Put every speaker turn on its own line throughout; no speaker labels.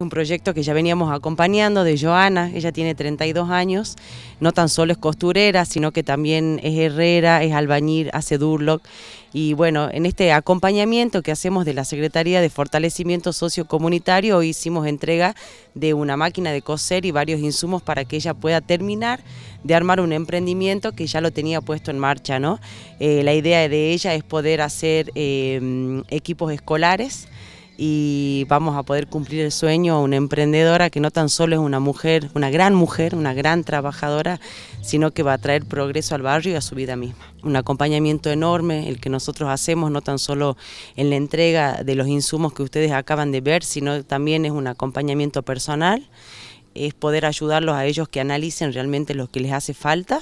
Un proyecto que ya veníamos acompañando de Joana, ella tiene 32 años, no tan solo es costurera, sino que también es herrera, es albañil, hace durlock. Y bueno, en este acompañamiento que hacemos de la Secretaría de Fortalecimiento Sociocomunitario, hicimos entrega de una máquina de coser y varios insumos para que ella pueda terminar de armar un emprendimiento que ya lo tenía puesto en marcha, ¿no? Eh, la idea de ella es poder hacer eh, equipos escolares y vamos a poder cumplir el sueño a una emprendedora que no tan solo es una mujer, una gran mujer, una gran trabajadora, sino que va a traer progreso al barrio y a su vida misma. Un acompañamiento enorme el que nosotros hacemos, no tan solo en la entrega de los insumos que ustedes acaban de ver, sino también es un acompañamiento personal es poder ayudarlos a ellos que analicen realmente lo que les hace falta,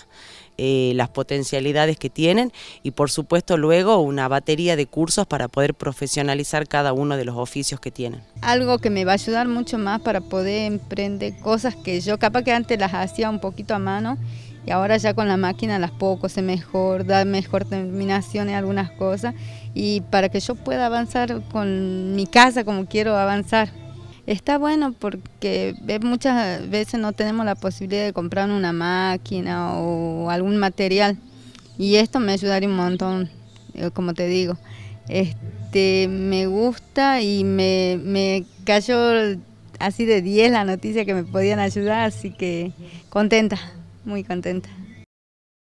eh, las potencialidades que tienen y por supuesto luego una batería de cursos para poder profesionalizar cada uno de los oficios que tienen.
Algo que me va a ayudar mucho más para poder emprender cosas que yo capaz que antes las hacía un poquito a mano y ahora ya con la máquina las puedo coser mejor, dar mejor terminación en algunas cosas y para que yo pueda avanzar con mi casa como quiero avanzar. Está bueno porque muchas veces no tenemos la posibilidad de comprar una máquina o algún material y esto me ayudaría un montón, eh, como te digo. Este, me gusta y me, me cayó así de 10 la noticia que me podían ayudar, así que contenta, muy contenta.